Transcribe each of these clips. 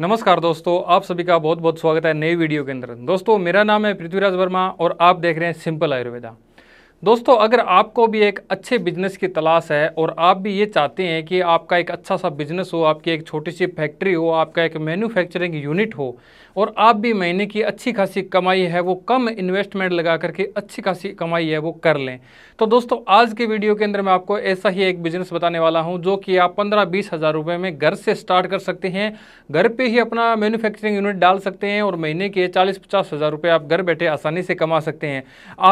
नमस्कार दोस्तों आप सभी का बहुत बहुत स्वागत है नई वीडियो के अंदर दोस्तों मेरा नाम है पृथ्वीराज वर्मा और आप देख रहे हैं सिंपल आयुर्वेदा दोस्तों अगर आपको भी एक अच्छे बिजनेस की तलाश है और आप भी ये चाहते हैं कि आपका एक अच्छा सा बिजनेस हो आपकी एक छोटी सी फैक्ट्री हो आपका एक मैन्युफैक्चरिंग यूनिट हो और आप भी महीने की अच्छी खासी कमाई है वो कम इन्वेस्टमेंट लगा करके अच्छी खासी कमाई है वो कर लें तो दोस्तों आज के वीडियो के अंदर मैं आपको ऐसा ही एक बिजनेस बताने वाला हूँ जो कि आप पंद्रह बीस हज़ार रुपये में घर से स्टार्ट कर सकते हैं घर पर ही अपना मैन्युफैक्चरिंग यूनिट डाल सकते हैं और महीने के चालीस पचास हज़ार रुपये आप घर बैठे आसानी से कमा सकते हैं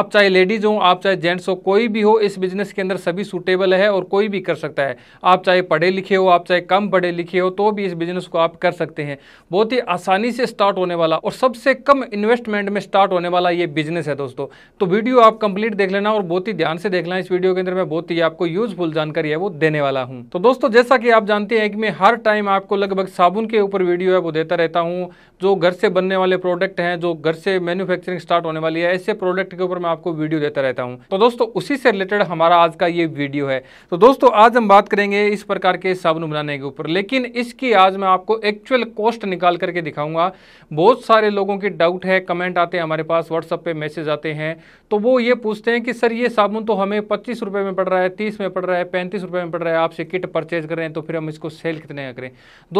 आप चाहे लेडीज़ हों आप चाहे चाहे जेंट्स हो कोई भी हो इस बिजनेस के अंदर सभी सूटेबल है और कोई भी कर सकता है आप चाहे पढ़े लिखे हो आप चाहे कम पढ़े लिखे हो तो भी इस बिजनेस को आप कर सकते हैं बहुत ही आसानी से स्टार्ट होने वाला और सबसे कम इन्वेस्टमेंट में स्टार्ट होने वाला ये बिजनेस है दोस्तों तो वीडियो आप कंप्लीट देख लेना और बहुत ही ध्यान से देखना इस वीडियो के अंदर मैं बहुत ही आपको यूजफुल जानकारी है वो देने वाला हूँ तो दोस्तों जैसा कि आप जानते हैं कि मैं हर टाइम आपको लगभग साबुन के ऊपर वीडियो है वो देता रहता हूँ जो घर से बनने वाले प्रोडक्ट हैं जो घर से मैन्युफैक्चरिंग स्टार्ट होने वाली है ऐसे प्रोडक्ट के ऊपर मैं आपको वीडियो देता रहता हूँ तो दोस्तों उसी से रिलेटेड हमारा आज का ये वीडियो है तो दोस्तों आज हम बात करेंगे इस प्रकार के साबुन बनाने के ऊपर लेकिन इसकी आज मैं आपको एक्चुअल कॉस्ट निकाल करके दिखाऊंगा बहुत सारे लोगों के डाउट है कमेंट आते हैं हमारे पास व्हाट्सअप पर मैसेज आते हैं तो वो ये पूछते हैं कि सर ये साबुन तो हमें पच्चीस में पड़ रहा है तीस में पड़ रहा है पैंतीस में पड़ रहा है आपसे किट परचेज कर रहे हैं तो फिर हम इसको सेल कितने करें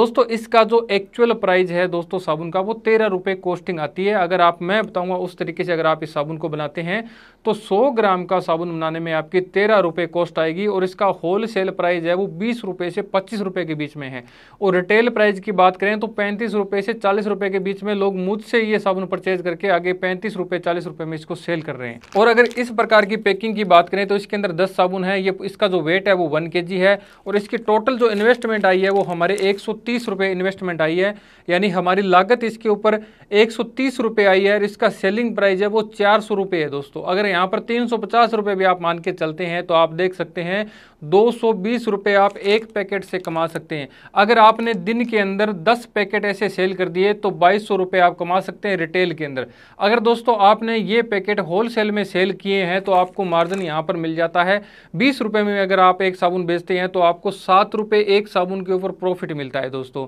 दोस्तों इसका जो एक्चुअल प्राइस है दोस्तों साबुन का वो तेरह कॉस्टिंग आती है अगर आप मैं बताऊंगा उस तरीके से अगर आप इस साबुन को बनाते हैं तो सौ ग्राम ग्राम का साबुन बनाने में आपकी तेरह रुपये कॉस्ट आएगी और इसका होल सेल प्राइस है वो बीस रुपये से पच्चीस रुपये के बीच में है और रिटेल प्राइस की बात करें तो पैंतीस रुपये से चालीस रुपये के बीच में लोग मुझसे ये साबुन परचेज करके आगे पैंतीस रुपये चालीस रुपये में इसको सेल कर रहे हैं और अगर इस प्रकार की पैकिंग की बात करें तो इसके अंदर दस साबुन है ये इसका जो वेट है वो वन के है और इसकी टोटल जो इन्वेस्टमेंट आई है वो हमारे एक सौ इन्वेस्टमेंट आई है यानी हमारी लागत इसके ऊपर एक आई है और इसका सेलिंग प्राइस है वो चार सौ है दोस्तों अगर यहाँ पर तीन सौ सौ भी आप मान के चलते हैं तो आप देख सकते हैं दो सौ आप एक पैकेट से कमा सकते हैं अगर आपने दिन के अंदर 10 पैकेट ऐसे सेल कर दिए तो बाईस सौ आप कमा सकते हैं रिटेल के अंदर अगर दोस्तों आपने ये पैकेट होलसेल में सेल किए हैं तो आपको मार्जिन यहाँ पर मिल जाता है बीस में अगर आप एक साबुन बेचते हैं तो आपको सात एक साबुन के ऊपर प्रॉफिट मिलता है दोस्तों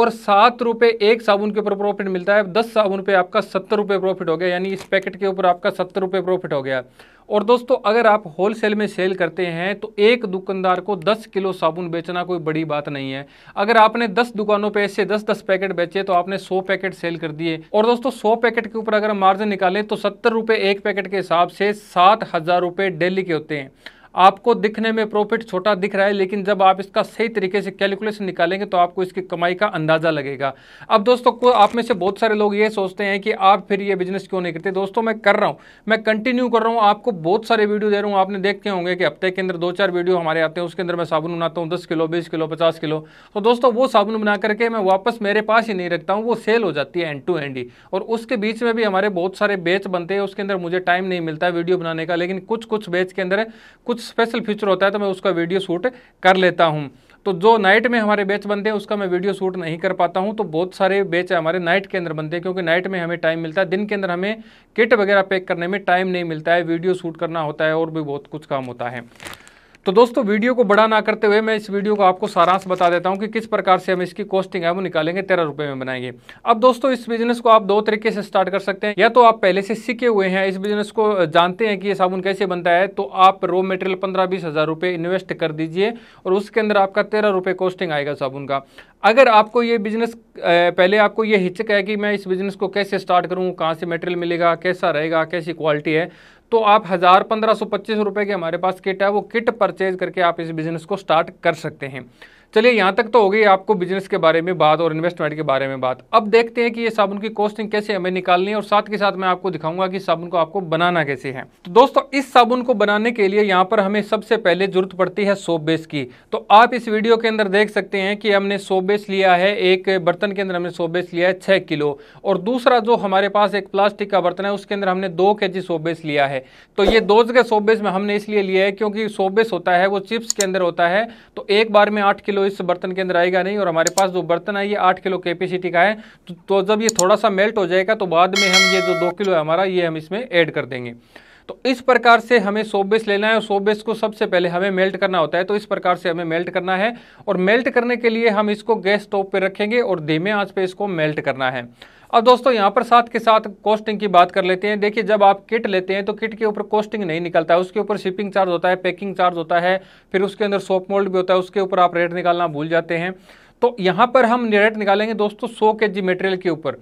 और सात रुपये एक साबुन के ऊपर प्रॉफिट मिलता है दस साबुन पे आपका सत्तर रुपये प्रॉफिट हो गया यानी इस पैकेट के ऊपर आपका सत्तर रुपये प्रॉफिट हो गया और दोस्तों अगर आप होलसेल में सेल करते हैं तो एक दुकानदार को 10 किलो साबुन बेचना कोई बड़ी बात नहीं है अगर आपने 10 दुकानों पे ऐसे 10-10 पैकेट बेचे तो आपने 100 पैकेट सेल कर दिए और दोस्तों 100 पैकेट के ऊपर अगर मार्जिन निकालें तो सत्तर रुपये एक पैकेट के हिसाब से सात हज़ार रुपये डेली के होते हैं आपको दिखने में प्रॉफिट छोटा दिख रहा है लेकिन जब आप इसका सही तरीके से कैलकुलेशन निकालेंगे तो आपको इसकी कमाई का अंदाज़ा लगेगा अब दोस्तों आप में से बहुत सारे लोग ये सोचते हैं कि आप फिर ये बिजनेस क्यों नहीं करते दोस्तों मैं कर रहा हूँ मैं कंटिन्यू कर रहा हूँ आपको बहुत सारे वीडियो दे रहा हूँ आपने देखते होंगे कि हफ्ते के अंदर दो चार वीडियो हमारे आते हैं उसके अंदर मैं साबुन बनाता हूँ दस किलो बीस किलो पचास किलो तो दोस्तों वो साबुन बना करके मैं वापस मेरे पास ही नहीं रखता हूँ वो सेल हो जाती है एंड टू एंड ही और उसके बीच में भी हमारे बहुत सारे बेच बनते हैं उसके अंदर मुझे टाइम नहीं मिलता वीडियो बनाने का लेकिन कुछ कुछ बेच के अंदर कुछ स्पेशल फीचर होता है तो मैं उसका वीडियो शूट कर लेता हूँ तो जो नाइट में हमारे बैच बनते हैं उसका मैं वीडियो शूट नहीं कर पाता हूं तो बहुत सारे बैच हमारे नाइट के अंदर बनते हैं क्योंकि नाइट में हमें टाइम मिलता है दिन के अंदर हमें किट वगैरह पैक करने में टाइम नहीं मिलता है वीडियो शूट करना होता है और भी बहुत कुछ काम होता है तो दोस्तों वीडियो को बड़ा ना करते हुए मैं इस वीडियो को आपको सारांश बता देता हूँ कि किस प्रकार से हम इसकी कॉस्टिंग है वो निकालेंगे तेरह रुपये में बनाएंगे अब दोस्तों इस बिजनेस को आप दो तरीके से स्टार्ट कर सकते हैं या तो आप पहले से सीखे हुए हैं इस बिजनेस को जानते हैं कि ये साबुन कैसे बनता है तो आप रॉ मटेरियल पंद्रह बीस हज़ार रुपये इन्वेस्ट कर दीजिए और उसके अंदर आपका तेरह रुपये कॉस्टिंग आएगा साबुन का अगर आपको ये बिजनेस पहले आपको ये हिचक है कि मैं इस बिज़नेस को कैसे स्टार्ट करूँ कहाँ से मटेरियल मिलेगा कैसा रहेगा कैसी क्वालिटी है तो आप हज़ार पंद्रह सौ पच्चीस रुपये के हमारे पास किट है वो किट परचेज करके आप इस बिज़नेस को स्टार्ट कर सकते हैं चलिए यहाँ तक तो हो गई आपको बिजनेस के बारे में बात और इन्वेस्टमेंट के बारे में बात अब देखते हैं कि ये साबुन की कॉस्टिंग कैसे हमें निकालनी है और साथ के साथ मैं आपको दिखाऊंगा कि साबुन को आपको बनाना कैसे है तो दोस्तों इस साबुन को बनाने के लिए यहाँ पर हमें सबसे पहले जरूरत पड़ती है सोप बेस की तो आप इस वीडियो के अंदर देख सकते हैं कि हमने सोप बेस लिया है एक बर्तन के अंदर हमने सोप बेस लिया है छः किलो और दूसरा जो हमारे पास एक प्लास्टिक का बर्तन है उसके अंदर हमने दो के जी सोप बेस लिया है तो ये दो जगह सोप बेस में हमने इसलिए लिया है क्योंकि सोप बेस होता है वो चिप्स के अंदर होता है तो एक बार में आठ किलो इस बर्तन के अंदर आएगा नहीं और हमारे पास जो बर्तन है ये आठ किलो कैपेसिटी का है तो, तो जब ये थोड़ा सा मेल्ट हो जाएगा तो बाद में हम ये जो दो किलो है हमारा ये हम इसमें ऐड कर देंगे तो इस प्रकार से हमें सोप बेस लेना है और सोप बेस को सबसे पहले हमें मेल्ट करना होता है तो इस प्रकार से हमें मेल्ट करना है और मेल्ट करने के लिए हम इसको गैस स्टोव पर रखेंगे और धीमे आंच पे इसको मेल्ट करना है अब दोस्तों यहाँ पर साथ के साथ कॉस्टिंग की बात कर लेते हैं देखिए जब आप किट लेते हैं तो किट के ऊपर कॉस्टिंग नहीं निकलता है उसके ऊपर शिपिंग चार्ज होता है पैकिंग चार्ज होता है फिर उसके अंदर सोप मोल्ड भी होता है उसके ऊपर आप रेट निकालना भूल जाते हैं तो यहाँ पर हम रेट निकालेंगे दोस्तों सौ के जी मटेरियल के ऊपर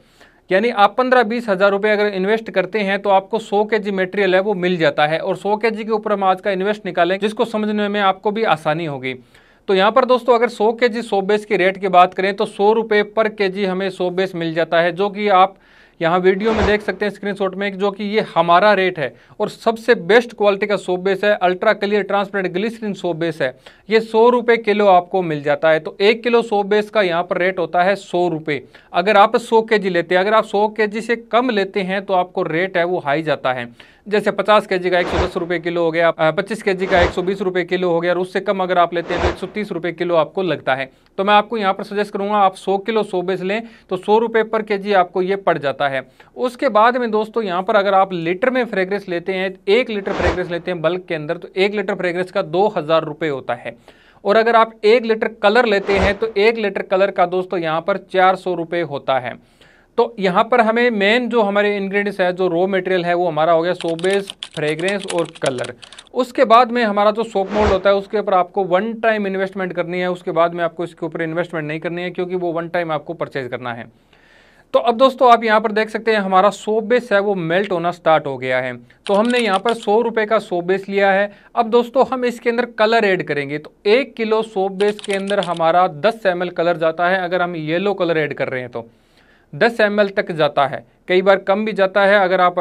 यानी आप पंद्रह बीस हज़ार रुपये अगर इन्वेस्ट करते हैं तो आपको सौ के जी मेटेरियल है वो मिल जाता है और सौ के जी के ऊपर हम आज का इन्वेस्ट निकालें जिसको समझने में आपको भी आसानी होगी तो यहाँ पर दोस्तों अगर 100 के जी सोप बेस की रेट की बात करें तो सौ रुपये पर के जी हमें सोप बेस मिल जाता है जो कि आप यहाँ वीडियो में देख सकते हैं स्क्रीनशॉट में जो कि ये हमारा रेट है और सबसे बेस्ट क्वालिटी का सोप बेस है ultra clear transparent glycerine soap base है ये सौ रुपये किलो आपको मिल जाता है तो एक किलो सोप बेस का यहाँ पर रेट होता है सौ रुपये अगर आप सौ के जी लेते हैं अगर आप सौ के जी से कम लेते हैं तो आपको रेट है वो हाई जाता है जैसे पचास के का एक सौ दस रुपये किलो हो गया पच्चीस के का एक सौ बीस रुपये किलो हो गया और उससे कम अगर आप लेते हैं तो एक सौ तीस रुपये किलो आपको लगता है तो मैं आपको यहाँ पर सजेस्ट करूँगा आप सौ किलो सोबेस बेच लें तो सौ रुपये पर के जी आपको ये पड़ जाता है उसके बाद में दोस्तों यहाँ पर अगर आप लीटर में फ्रेग्रेंस लेते हैं एक लीटर फ्रेग्रेंस लेते हैं बल्क के अंदर तो एक लीटर फ्रेग्रेंस का दो हज़ार रुपये होता है और अगर आप एक लीटर कलर लेते हैं तो एक लीटर कलर का दोस्तों यहाँ पर चार सौ रुपये होता है तो यहाँ पर हमें मेन जो हमारे इंग्रेडिएंट्स है जो रॉ मटेरियल है वो हमारा हो गया सोबेस फ्रेग्रेंस और कलर उसके बाद में हमारा जो सोप मोल्ड होता है उसके ऊपर आपको वन टाइम इन्वेस्टमेंट करनी है उसके बाद में आपको इसके ऊपर इन्वेस्टमेंट नहीं करनी है क्योंकि वो वन टाइम आपको परचेज करना है तो अब दोस्तों आप यहाँ पर देख सकते हैं हमारा सोप बेस है वो मेल्ट होना स्टार्ट हो गया है तो हमने यहाँ पर सौ रुपये का सोप बेस लिया है अब दोस्तों हम इसके अंदर कलर ऐड करेंगे तो एक किलो सोप बेस के अंदर हमारा दस एम कलर जाता है अगर हम येलो कलर ऐड कर रहे हैं तो दस एम तक जाता है कई बार कम भी जाता है अगर आप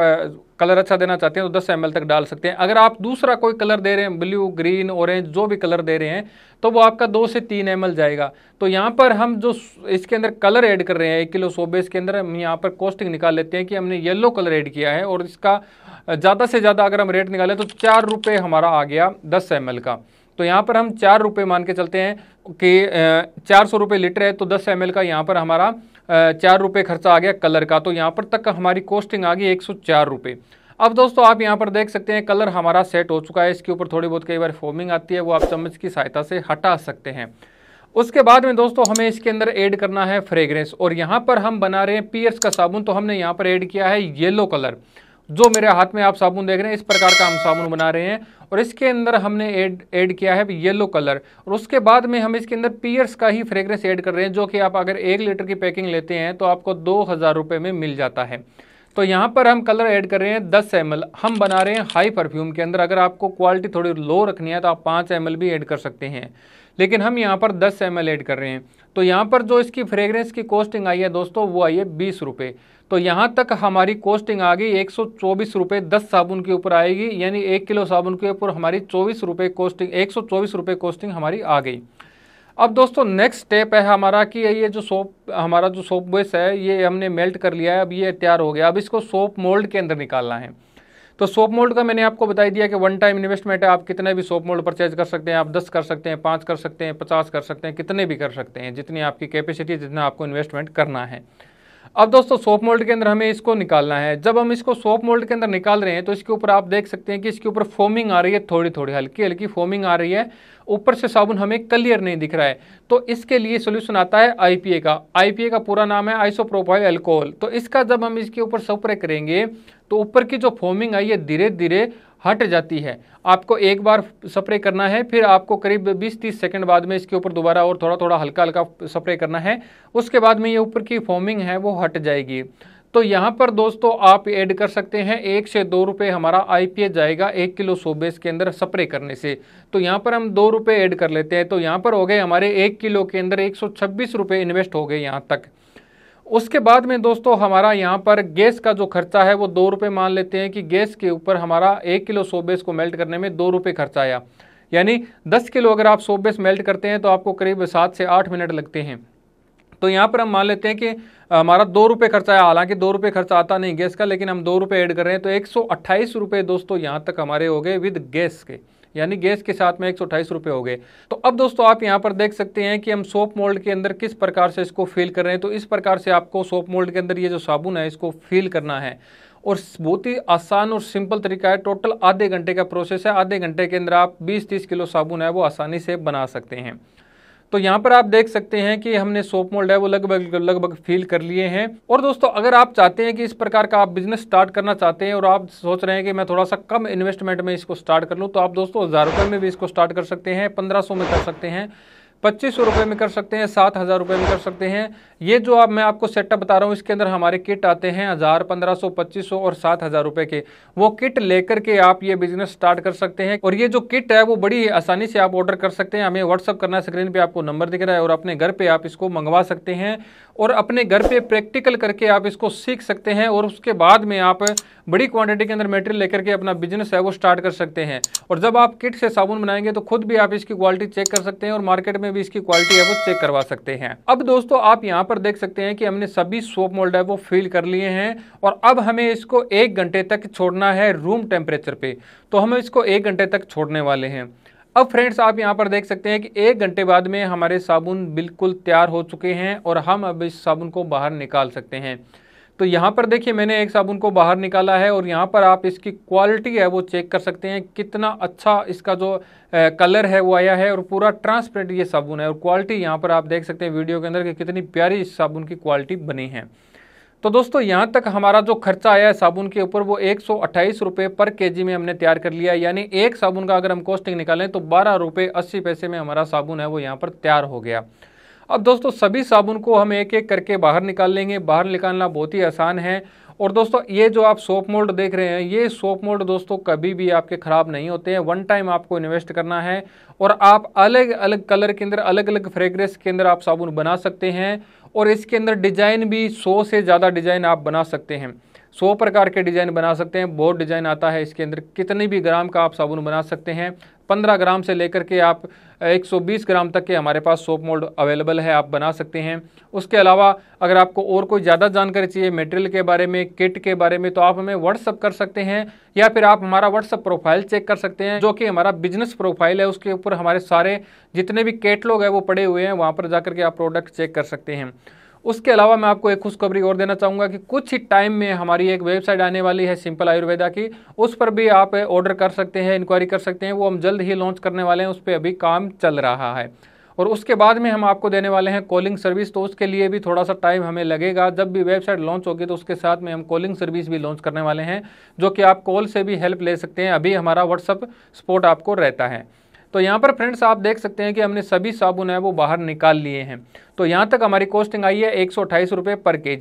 कलर अच्छा देना चाहते हैं तो 10 एम तक डाल सकते हैं अगर आप दूसरा कोई कलर दे रहे हैं ब्लू ग्रीन ऑरेंज जो भी कलर दे रहे हैं तो वो आपका दो से तीन एम जाएगा तो यहाँ पर हम जो इसके अंदर कलर ऐड कर रहे हैं एक किलो सोबे इसके अंदर हम यहाँ पर कॉस्टिंग निकाल लेते हैं कि हमने येलो कलर ऐड किया है और इसका ज़्यादा से ज़्यादा अगर हम रेट निकालें तो चार रुपये हमारा आ गया दस एम का तो यहाँ पर हम चार रुपये मान के चलते हैं कि चार सौ रुपये लीटर है तो दस एम का यहाँ पर हमारा चार रुपये खर्चा आ गया कलर का तो यहाँ पर तक हमारी कॉस्टिंग आ गई एक सौ चार रुपये अब दोस्तों आप यहाँ पर देख सकते हैं कलर हमारा सेट हो चुका है इसके ऊपर थोड़ी बहुत कई बार फोमिंग आती है वो आप चम्मच की सहायता से हटा सकते हैं उसके बाद में दोस्तों हमें इसके अंदर ऐड करना है फ्रेग्रेंस और यहाँ पर हम बना रहे हैं पियर्स का साबुन तो हमने यहाँ पर ऐड किया है येलो कलर जो मेरे हाथ में आप साबुन देख रहे हैं इस प्रकार का हम साबुन बना रहे हैं और इसके अंदर हमने ऐड ऐड किया है येलो कलर और उसके बाद में हम इसके अंदर पियर्स का ही फ्रेग्रेंस ऐड कर रहे हैं जो कि आप अगर एक लीटर की पैकिंग लेते हैं तो आपको दो हज़ार रुपये में मिल जाता है तो यहाँ पर हम कलर ऐड कर रहे हैं दस एम हम बना रहे हैं हाई परफ्यूम के अंदर अगर आपको क्वालिटी थोड़ी लो रखनी है तो आप पाँच एम भी ऐड कर सकते हैं लेकिन हम यहाँ पर दस एम एड कर रहे हैं तो यहाँ पर जो इसकी फ्रेगरेंस की कॉस्टिंग आई है दोस्तों वो आई है बीस रुपये तो यहाँ तक हमारी कॉस्टिंग आ गई एक सौ चौबीस रुपये दस साबुन के ऊपर आएगी यानी एक किलो साबुन के ऊपर हमारी चौबीस रुपये कॉस्टिंग एक सौ चौबीस रुपये कॉस्टिंग हमारी आ गई अब दोस्तों नेक्स्ट स्टेप है हमारा कि ये जो सोप हमारा जो सोप बेस है ये हमने मेल्ट कर लिया है अब ये तैयार हो गया अब इसको सोप मोल्ड के अंदर निकालना है तो सोप मोल्ड का मैंने आपको बताई दिया कि वन टाइम इन्वेस्टमेंट है आप कितने भी सोप मोल्ड परचेज कर सकते हैं आप दस कर सकते हैं पाँच कर सकते हैं पचास कर सकते हैं कितने भी कर सकते हैं जितनी आपकी कैपेसिटी जितना आपको इन्वेस्टमेंट करना है अब दोस्तों सोप मोल्ड के अंदर हमें इसको निकालना है जब हम इसको सोप मोल्ड के अंदर निकाल रहे हैं तो इसके ऊपर आप देख सकते हैं कि इसके ऊपर फोमिंग आ रही है थोड़ी थोड़ी हल्की हल्की फोमिंग आ रही है ऊपर से साबुन हमें क्लियर नहीं दिख रहा है तो इसके लिए सोल्यूशन आता है आईपीए का आईपीए का पूरा नाम है आइसोप्रोपाइल एल्कोहल तो इसका जब हम इसके ऊपर स्प्रे करेंगे तो ऊपर की जो फोमिंग है ये धीरे धीरे हट जाती है आपको एक बार स्प्रे करना है फिर आपको करीब 20-30 सेकंड बाद में इसके ऊपर दोबारा और थोड़ा थोड़ा हल्का हल्का स्प्रे करना है उसके बाद में ये ऊपर की फोमिंग है वो हट जाएगी तो यहाँ पर दोस्तों आप ऐड कर सकते हैं एक से दो रुपये हमारा आई जाएगा एक किलो सोबेस के अंदर स्प्रे करने से तो यहाँ पर हम दो रुपये ऐड कर लेते हैं तो यहाँ पर हो गए हमारे एक किलो के अंदर एक सौ इन्वेस्ट हो गए यहाँ तक उसके बाद में दोस्तों हमारा यहाँ पर गैस का जो खर्चा है वो दो रुपये मान लेते हैं कि गैस के ऊपर हमारा एक किलो सोबेस को मेल्ट करने में दो रुपये खर्चा आया यानी दस किलो अगर आप सोबेस मेल्ट करते हैं तो आपको करीब सात से आठ मिनट लगते हैं तो यहाँ पर हम मान लेते हैं कि हमारा दो रुपये खर्चा आया हालांकि दो रुपये खर्चा आता नहीं गैस का लेकिन हम दो रुपये ऐड कर रहे हैं तो एक सौ दोस्तों यहाँ तक हमारे हो गए विद गैस के यानी गैस के साथ में एक सौ हो गए तो अब दोस्तों आप यहाँ पर देख सकते हैं कि हम सोप मोल्ड के अंदर किस प्रकार से इसको फिल कर रहे हैं तो इस प्रकार से आपको सोप मोल्ड के अंदर ये जो साबुन है इसको फिल करना है और बहुत ही आसान और सिंपल तरीका है टोटल आधे घंटे का प्रोसेस है आधे घंटे के अंदर आप 20-30 किलो साबुन है वो आसानी से बना सकते हैं तो यहाँ पर आप देख सकते हैं कि हमने सोप मोल्ड है वो लगभग लगभग फील कर लिए हैं और दोस्तों अगर आप चाहते हैं कि इस प्रकार का आप बिजनेस स्टार्ट करना चाहते हैं और आप सोच रहे हैं कि मैं थोड़ा सा कम इन्वेस्टमेंट में इसको स्टार्ट कर लूँ तो आप दोस्तों हज़ार रुपये में भी इसको स्टार्ट कर सकते हैं पंद्रह में कर सकते हैं पच्चीस सौ रुपये में कर सकते हैं सात हज़ार रुपये में कर सकते हैं ये जो आप मैं आपको सेटअप बता रहा हूँ इसके अंदर हमारे किट आते हैं हज़ार पंद्रह सौ पच्चीस सौ और सात हज़ार रुपये के वो किट लेकर के आप ये बिजनेस स्टार्ट कर सकते हैं और ये जो किट है वो बड़ी आसानी से आप ऑर्डर कर सकते हैं हमें व्हाट्सअप करना स्क्रीन पर आपको नंबर दिख रहा है और अपने घर पर आप इसको मंगवा सकते हैं और अपने घर पर प्रैक्टिकल करके आप इसको सीख सकते हैं और उसके बाद में आप बड़ी क्वान्टिटी के अंदर मेटेरियल लेकर के अपना बिजनेस है वो स्टार्ट कर सकते हैं और जब आप किट से साबुन बनाएंगे तो खुद भी आप इसकी क्वालिटी चेक कर सकते हैं और मार्केट में में भी इसकी क्वालिटी है वो चेक करवा सकते हैं अब दोस्तों आप यहाँ पर देख सकते हैं कि हमने सभी सोप मोल्ड है वो फिल कर लिए हैं और अब हमें इसको एक घंटे तक छोड़ना है रूम टेम्परेचर पर तो हम इसको एक घंटे तक छोड़ने वाले हैं अब फ्रेंड्स आप यहां पर देख सकते हैं कि एक घंटे बाद में हमारे साबुन बिल्कुल तैयार हो चुके हैं और हम अब इस साबुन को बाहर निकाल सकते हैं तो यहाँ पर देखिए मैंने एक साबुन को बाहर निकाला है और यहाँ पर आप इसकी क्वालिटी है वो चेक कर सकते हैं कितना अच्छा इसका जो कलर है वो आया है और पूरा ट्रांसपेरेंट ये साबुन है और क्वालिटी यहाँ पर आप देख सकते हैं वीडियो के अंदर कि कितनी प्यारी इस साबुन की क्वालिटी बनी है तो दोस्तों यहाँ तक हमारा जो खर्चा आया है साबुन के ऊपर वो एक सौ पर के में हमने तैयार कर लिया यानी एक साबुन का अगर हम कॉस्टिंग निकालें तो बारह रुपये अस्सी पैसे में हमारा साबुन है वो यहाँ पर तैयार हो गया अब दोस्तों सभी साबुन को हम एक एक करके बाहर निकाल लेंगे बाहर निकालना बहुत ही आसान है और दोस्तों ये जो आप सोप मोल्ड देख रहे हैं ये सोप मोल्ड दोस्तों कभी भी आपके ख़राब नहीं होते हैं वन टाइम आपको इन्वेस्ट करना है और आप अलग अलग कलर के अंदर अलग अलग फ्रेग्रेंस के अंदर आप साबुन बना सकते हैं और इसके अंदर डिज़ाइन भी सौ से ज़्यादा डिज़ाइन आप बना सकते हैं सौ प्रकार के डिज़ाइन बना सकते हैं बहुत डिज़ाइन आता है इसके अंदर कितने भी ग्राम का आप साबुन बना सकते हैं पंद्रह ग्राम से लेकर के आप 120 ग्राम तक के हमारे पास सोप मोल्ड अवेलेबल है आप बना सकते हैं उसके अलावा अगर आपको और कोई ज़्यादा जानकारी चाहिए मटेरियल के बारे में किट के बारे में तो आप हमें व्हाट्सअप कर सकते हैं या फिर आप हमारा व्हाट्सअप प्रोफाइल चेक कर सकते हैं जो कि हमारा बिजनेस प्रोफाइल है उसके ऊपर हमारे सारे जितने भी कैटलॉग है वो पड़े हुए हैं वहाँ पर जाकर के आप प्रोडक्ट चेक कर सकते हैं उसके अलावा मैं आपको एक खुशखबरी और देना चाहूँगा कि कुछ ही टाइम में हमारी एक वेबसाइट आने वाली है सिंपल आयुर्वेदा की उस पर भी आप ऑर्डर कर सकते हैं इंक्वायरी कर सकते हैं वो हम जल्द ही लॉन्च करने वाले हैं उस पर अभी काम चल रहा है और उसके बाद में हम आपको देने वाले हैं कॉलिंग सर्विस तो उसके लिए भी थोड़ा सा टाइम हमें लगेगा जब भी वेबसाइट लॉन्च होगी तो उसके साथ में हम कॉलिंग सर्विस भी लॉन्च करने वाले हैं जो कि आप कॉल से भी हेल्प ले सकते हैं अभी हमारा व्हाट्सअप सपोर्ट आपको रहता है तो यहाँ पर फ्रेंड्स आप देख सकते हैं कि हमने सभी साबुन है वो बाहर निकाल लिए हैं तो यहाँ तक हमारी कॉस्टिंग आई है एक सौ पर के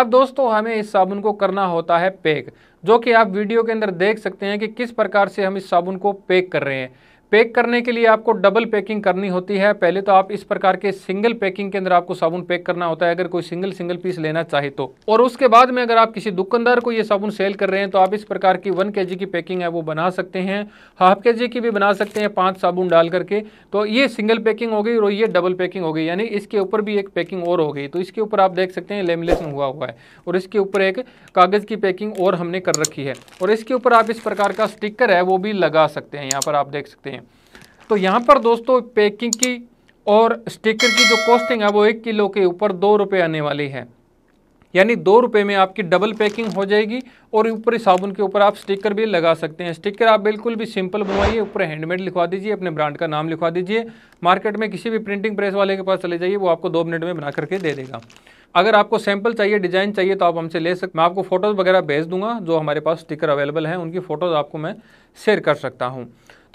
अब दोस्तों हमें इस साबुन को करना होता है पैक जो कि आप वीडियो के अंदर देख सकते हैं कि किस प्रकार से हम इस साबुन को पैक कर रहे हैं पैक करने के लिए आपको डबल पैकिंग करनी होती है पहले तो आप इस प्रकार के सिंगल पैकिंग के अंदर आपको साबुन पैक करना होता है अगर कोई सिंगल सिंगल पीस लेना चाहे तो और उसके बाद में अगर आप किसी दुकानदार को ये साबुन सेल कर रहे हैं तो आप इस प्रकार की वन के की पैकिंग है वो बना सकते हैं हाफ के की भी बना सकते हैं पाँच साबुन डाल करके तो ये सिंगल पैकिंग हो गई और ये डबल पैकिंग हो गई यानी इसके ऊपर भी एक पैकिंग और हो गई तो इसके ऊपर आप देख सकते हैं लेमिनेशन हुआ हुआ है और इसके ऊपर एक कागज़ की पैकिंग और हमने कर रखी है और इसके ऊपर आप इस प्रकार का स्टिकर है वो भी लगा सकते हैं यहाँ पर आप देख सकते हैं तो यहाँ पर दोस्तों पैकिंग की और स्टिकर की जो कॉस्टिंग है वो एक किलो के ऊपर दो रुपये आने वाली है यानी दो रुपये में आपकी डबल पैकिंग हो जाएगी और ऊपर साबुन के ऊपर आप स्टिकर भी लगा सकते हैं स्टिकर आप बिल्कुल भी सिंपल बनवाइए ऊपर हैंडमेड लिखवा दीजिए अपने ब्रांड का नाम लिखवा दीजिए मार्केट में किसी भी प्रिंटिंग प्रेस वाले के पास चले जाइए वो आपको दो मिनट में बना करके दे देगा अगर आपको सैंपल चाहिए डिज़ाइन चाहिए तो आप हमसे ले सकते मैं आपको फ़ोटोज़ वगैरह भेज दूंगा जो हमारे पास स्टिकर अवेलेबल हैं उनकी फ़ोटोज़ आपको मैं शेयर कर सकता हूँ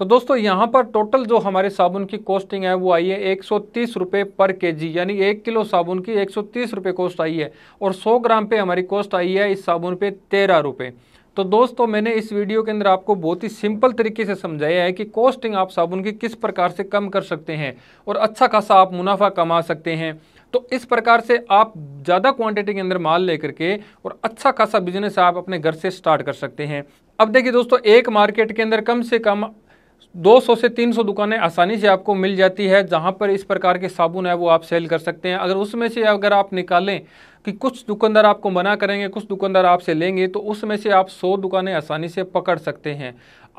तो दोस्तों यहाँ पर टोटल जो हमारे साबुन की कॉस्टिंग है वो आई है एक सौ पर के यानी एक किलो साबुन की एक सौ कॉस्ट आई है और सौ ग्राम पे हमारी कॉस्ट आई है इस साबुन पे तेरह रुपये तो दोस्तों मैंने इस वीडियो के अंदर आपको बहुत ही सिंपल तरीके से समझाया है कि कॉस्टिंग आप साबुन की किस प्रकार से कम कर सकते हैं और अच्छा खासा आप मुनाफा कमा सकते हैं तो इस प्रकार से आप ज़्यादा क्वांटिटी के अंदर माल लेकर के और अच्छा खासा बिजनेस आप अपने घर से स्टार्ट कर सकते हैं अब देखिए दोस्तों एक मार्केट के अंदर कम से कम 200 से 300 दुकानें आसानी से आपको मिल जाती है जहां पर इस प्रकार के साबुन है वो आप सेल कर सकते हैं अगर उसमें से अगर आप निकालें कि कुछ दुकानदार आपको मना करेंगे कुछ दुकानदार आपसे लेंगे तो उसमें से आप 100 दुकानें आसानी से पकड़ सकते हैं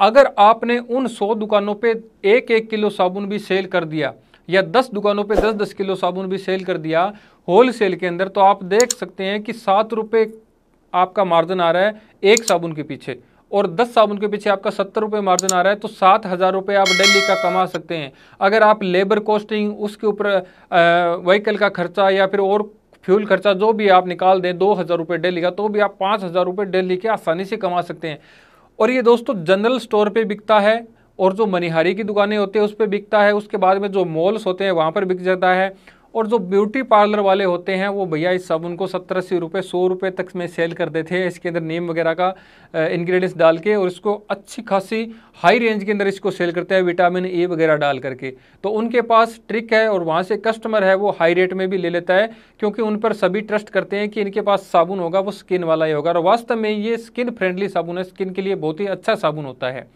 अगर आपने उन 100 दुकानों पे एक एक किलो साबुन भी सेल कर दिया या 10 दुकानों पे 10-10 किलो साबुन भी सेल कर दिया होल सेल के अंदर तो आप देख सकते हैं कि सात रुपये आपका मार्जिन आ रहा है एक साबुन के पीछे और दस साबुन के पीछे आपका सत्तर रुपये मार्जिन आ रहा है तो सात हज़ार रुपये आप डेली का कमा सकते हैं अगर आप लेबर कॉस्टिंग उसके ऊपर व्हीकल का खर्चा या फिर और फ्यूल खर्चा जो भी आप निकाल दें दो हज़ार रुपये डेली का तो भी आप पाँच हज़ार रुपये डेली के आसानी से कमा सकते हैं और ये दोस्तों जनरल स्टोर पर बिकता है और जो मनिहारी की दुकानें होती है उस पर बिकता है उसके बाद में जो मॉल्स होते हैं वहाँ पर बिक जाता है और जो ब्यूटी पार्लर वाले होते हैं वो भैया इस साबुन को सत्तर अस्सी रुपये सौ रुपये तक में सेल करते थे इसके अंदर नीम वगैरह का इंग्रेडिएंट्स डाल के और इसको अच्छी खासी हाई रेंज के अंदर इसको सेल करते हैं विटामिन ए वगैरह डाल करके तो उनके पास ट्रिक है और वहाँ से कस्टमर है वो हाई रेट में भी ले लेता है क्योंकि उन पर सभी ट्रस्ट करते हैं कि इनके पास साबुन होगा वो स्किन वाला ही होगा और वास्तव में ये स्किन फ्रेंडली साबुन है स्किन के लिए बहुत ही अच्छा साबुन होता है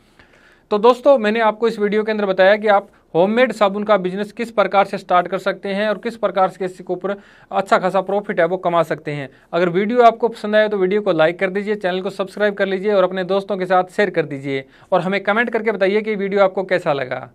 तो दोस्तों मैंने आपको इस वीडियो के अंदर बताया कि आप होममेड साबुन का बिजनेस किस प्रकार से स्टार्ट कर सकते हैं और किस प्रकार से इसके ऊपर अच्छा खासा प्रॉफिट है वो कमा सकते हैं अगर वीडियो आपको पसंद आए तो वीडियो को लाइक कर दीजिए चैनल को सब्सक्राइब कर लीजिए और अपने दोस्तों के साथ शेयर कर दीजिए और हमें कमेंट करके बताइए कि वीडियो आपको कैसा लगा